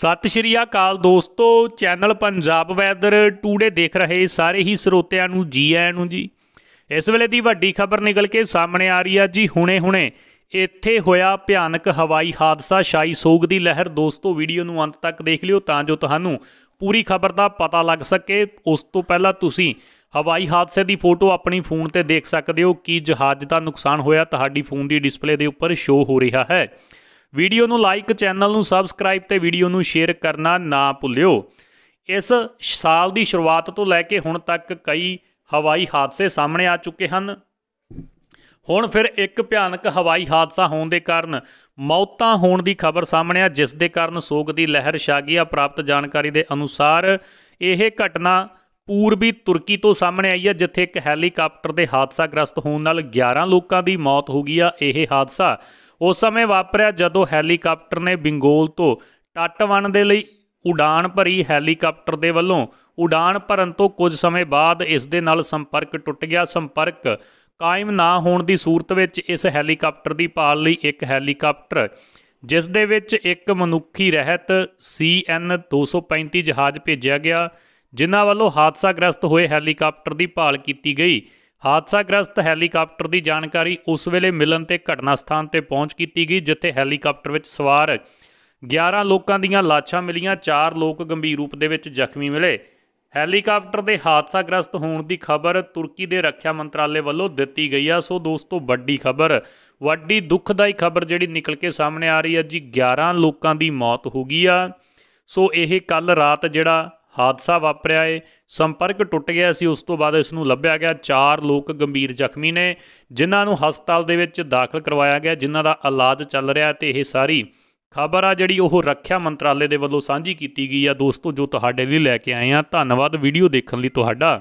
ਸਤਿ ਸ਼੍ਰੀ ਅਕਾਲ ਦੋਸਤੋ channel Punjab weather today ਦੇਖ ਰਹੇ ਸਾਰੇ ਹੀ ਸਰੋਤਿਆਂ ਨੂੰ ਜੀ ਆਇਆਂ ਨੂੰ ਜੀ ਇਸ ਵੇਲੇ ਦੀ ਵੱਡੀ ਖਬਰ ਨਿਕਲ ਕੇ ਸਾਹਮਣੇ ਆ ਰਹੀ ਆ ਜੀ ਹੁਣੇ-ਹੁਣੇ ਇੱਥੇ ਹੋਇਆ ਭਿਆਨਕ ਹਵਾਈ ਹਾਦਸਾ ਸ਼ਾਈ ਸੋਗ ਦੀ ਲਹਿਰ ਦੋਸਤੋ ਵੀਡੀਓ ਨੂੰ ਅੰਤ ਤੱਕ ਦੇਖ ਲਿਓ ਤਾਂ ਜੋ ਤੁਹਾਨੂੰ ਪੂਰੀ ਖਬਰ ਦਾ ਪਤਾ ਲੱਗ ਸਕੇ ਉਸ ਤੋਂ ਪਹਿਲਾਂ ਤੁਸੀਂ ਹਵਾਈ ਹਾਦਸੇ ਦੀ ਫੋਟੋ ਆਪਣੀ ਫੋਨ ਤੇ ਦੇਖ ਸਕਦੇ ਹੋ ਕਿ ਜਹਾਜ਼ ਦਾ ਨੁਕਸਾਨ ਹੋਇਆ ਤੁਹਾਡੀ ਫੋਨ ਦੀ ਡਿਸਪਲੇ ਦੇ ਉੱਪਰ ਸ਼ੋ ਹੋ ਰਿਹਾ ਹੈ ਵੀਡੀਓ ਨੂੰ ਲਾਈਕ ਚੈਨਲ ਨੂੰ ਸਬਸਕ੍ਰਾਈਬ ਤੇ ਵੀਡੀਓ ਨੂੰ ਸ਼ੇਅਰ ਕਰਨਾ ਨਾ ਭੁੱਲਿਓ ਇਸ ਸਾਲ ਦੀ ਸ਼ੁਰੂਆਤ ਤੋਂ ਲੈ ਕੇ ਹੁਣ ਤੱਕ ਕਈ ਹਵਾਈ ਹਾਦਸੇ ਸਾਹਮਣੇ ਆ ਚੁੱਕੇ ਹਨ ਹੁਣ ਫਿਰ ਇੱਕ ਭਿਆਨਕ ਹਵਾਈ ਹਾਦਸਾ ਹੋਣ ਦੇ ਕਾਰਨ ਮੌਤਾਂ ਹੋਣ ਦੀ ਖਬਰ ਸਾਹਮਣੇ ਆ ਜਿਸ ਦੇ ਕਾਰਨ ਸੋਗ ਦੀ ਲਹਿਰ ਛਾ ਗਈ ਆ ਪ੍ਰਾਪਤ ਜਾਣਕਾਰੀ ਦੇ ਅਨੁਸਾਰ ਇਹ ਘਟਨਾ ਪੂਰਬੀ ਤੁਰਕੀ ਤੋਂ ਸਾਹਮਣੇ ਆਈ ਹੈ ਜਿੱਥੇ ਇੱਕ ਹੈਲੀਕਾਪਟਰ ਦੇ ਹਾਦਸਾ ਗ੍ਰਸਤ ਹੋਣ ਨਾਲ 11 ਲੋਕਾਂ ਦੀ ਮੌਤ ਹੋ ਗਈ ਆ ਇਹ ਹਾਦਸਾ ਉਸ ਸਮੇਂ ਵਾਪਰਿਆ ਜਦੋਂ ਹੈਲੀਕਾਪਟਰ ਨੇ ਬੰਗੋਲ ਤੋਂ ਟੱਟਵਣ ਦੇ ਲਈ ਉਡਾਨ ਭਰੀ ਹੈਲੀਕਾਪਟਰ ਦੇ ਵੱਲੋਂ ਉਡਾਨ ਭਰਨ ਤੋਂ ਕੁਝ ਸਮੇਂ ਬਾਅਦ ਇਸ ਦੇ ਨਾਲ ਸੰਪਰਕ ਟੁੱਟ ਗਿਆ ਸੰਪਰਕ ਕਾਇਮ ਨਾ ਹੋਣ ਦੀ ਸੂਰਤ ਵਿੱਚ ਇਸ ਹੈਲੀਕਾਪਟਰ ਦੀ ਭਾਲ ਲਈ ਇੱਕ ਹੈਲੀਕਾਪਟਰ ਜਿਸ ਦੇ ਵਿੱਚ ਇੱਕ ਮਨੁੱਖੀ ਰਹਿਤ CN235 ਜਹਾਜ਼ ਭੇਜਿਆ ਗਿਆ ਜਿਨ੍ਹਾਂ ਵੱਲੋਂ ਹਾਦਸਾਗ੍ਰਸਤ ਹੋਏ ਹੈਲੀਕਾਪਟਰ ਦੀ ਭਾਲ ਕੀਤੀ ਗਈ ਹਾਦਸਾਗ੍ਰਸਤ ਹੈਲੀਕਾਪਟਰ ਦੀ ਜਾਣਕਾਰੀ ਉਸ ਵੇਲੇ ਮਿਲਣ ਤੇ ਘਟਨਾ ਸਥਾਨ ਤੇ ਪਹੁੰਚ ਕੀਤੀ ਗਈ ਜਿੱਥੇ ਹੈਲੀਕਾਪਟਰ ਵਿੱਚ ਸਵਾਰ 11 ਲੋਕਾਂ ਦੀਆਂ ਲਾਸ਼ਾਂ ਮਿਲੀਆਂ 4 ਲੋਕ ਗੰਭੀਰ ਰੂਪ ਦੇ ਵਿੱਚ ਜ਼ਖਮੀ ਮਿਲੇ ਹੈਲੀਕਾਪਟਰ ਦੇ ਹਾਦਸਾਗ੍ਰਸਤ ਹੋਣ ਦੀ ਖਬਰ ਤੁਰਕੀ ਦੇ ਰੱਖਿਆ ਮੰਤਰਾਲੇ ਵੱਲੋਂ ਦਿੱਤੀ ਗਈ ਆ ਸੋ ਦੋਸਤੋ ਵੱਡੀ ਖਬਰ ਵੱਡੀ ਦੁੱਖਦਾਈ ਖਬਰ ਜਿਹੜੀ ਨਿਕਲ ਕੇ ਸਾਹਮਣੇ ਆ ਰਹੀ ਹੈ ਜੀ 11 ਲੋਕਾਂ ਦੀ ਮੌਤ ਹੋ ਗਈ ਆ ਸੋ ਇਹ ਕੱਲ ਰਾਤ ਜਿਹੜਾ ਹਾਦਸਾ ਵਾਪਰਿਆ ਏ ਸੰਪਰਕ ਟੁੱਟ ਗਿਆ ਸੀ ਉਸ ਤੋਂ ਬਾਅਦ ਇਸ ਨੂੰ ਲੱਭਿਆ ਗਿਆ ਚਾਰ ਲੋਕ ਗੰਭੀਰ ਜ਼ਖਮੀ ਨੇ ਜਿਨ੍ਹਾਂ ਨੂੰ ਹਸਪਤਾਲ ਦੇ ਵਿੱਚ ਦਾਖਲ ਕਰਵਾਇਆ ਗਿਆ ਜਿਨ੍ਹਾਂ ਦਾ ਇਲਾਜ ਚੱਲ ਰਿਹਾ ਤੇ ਇਹ ਸਾਰੀ ਖਬਰ ਆ ਜਿਹੜੀ ਉਹ ਰੱਖਿਆ ਮੰਤਰਾਲੇ ਦੇ ਵੱਲੋਂ ਸਾਂਝੀ ਕੀਤੀ ਗਈ ਆ ਦੋਸਤੋ ਜੋ ਤੁਹਾਡੇ ਲਈ ਲੈ ਕੇ ਆਏ ਆ ਧੰਨਵਾਦ ਵੀਡੀਓ ਦੇਖਣ ਲਈ ਤੁਹਾਡਾ